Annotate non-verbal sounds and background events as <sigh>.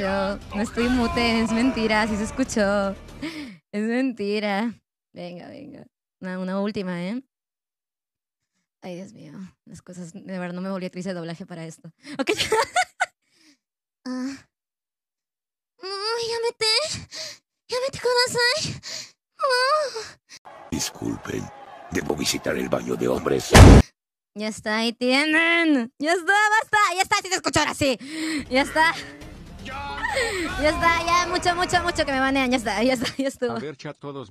No estoy mute, es mentira, sí se escuchó. Es mentira. Venga, venga. Una, una última, ¿eh? Ay, Dios mío. Las cosas. De verdad, no me volví actriz de doblaje para esto. Ok. <laughs> Ah. ah. Disculpen, debo visitar el baño de hombres. Ya está, ahí tienen. Ya está, basta. Ya está, si te escucho ahora sí. Ya está. Ya está, ya mucho, mucho, mucho que me banean. Ya está, ya está, ya estuvo.